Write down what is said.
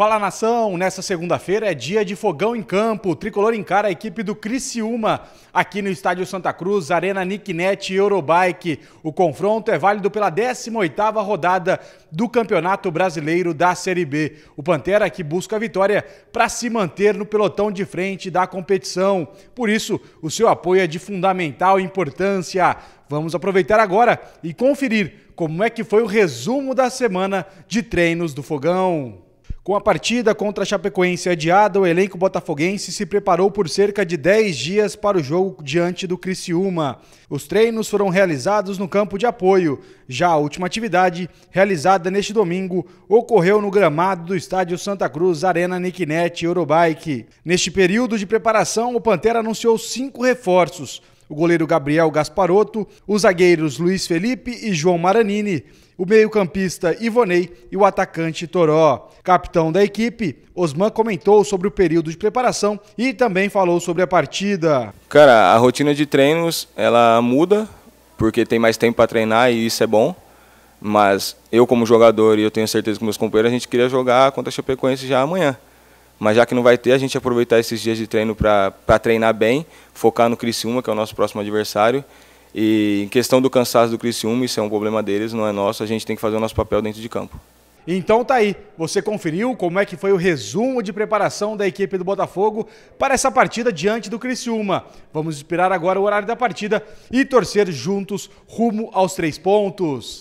Fala nação, nessa segunda-feira é dia de fogão em campo. O tricolor encara a equipe do Criciúma aqui no estádio Santa Cruz, Arena Nicknet e Eurobike. O confronto é válido pela 18ª rodada do Campeonato Brasileiro da Série B. O Pantera que busca a vitória para se manter no pelotão de frente da competição. Por isso, o seu apoio é de fundamental importância. Vamos aproveitar agora e conferir como é que foi o resumo da semana de treinos do Fogão. Com a partida contra a Chapecoense adiada, o elenco botafoguense se preparou por cerca de 10 dias para o jogo diante do Criciúma. Os treinos foram realizados no campo de apoio. Já a última atividade, realizada neste domingo, ocorreu no gramado do estádio Santa Cruz Arena Nikinete Eurobike. Neste período de preparação, o Pantera anunciou cinco reforços o goleiro Gabriel Gasparotto, os zagueiros Luiz Felipe e João Maranini, o meio-campista Ivonei e o atacante Toró. Capitão da equipe, Osman comentou sobre o período de preparação e também falou sobre a partida. Cara, a rotina de treinos ela muda porque tem mais tempo para treinar e isso é bom. Mas eu como jogador e eu tenho certeza que meus companheiros a gente queria jogar contra a Chapecoense já amanhã. Mas já que não vai ter, a gente aproveitar esses dias de treino para treinar bem, focar no Criciúma, que é o nosso próximo adversário. E em questão do cansaço do Criciúma, isso é um problema deles, não é nosso. A gente tem que fazer o nosso papel dentro de campo. Então tá aí, você conferiu como é que foi o resumo de preparação da equipe do Botafogo para essa partida diante do Criciúma. Vamos esperar agora o horário da partida e torcer juntos rumo aos três pontos.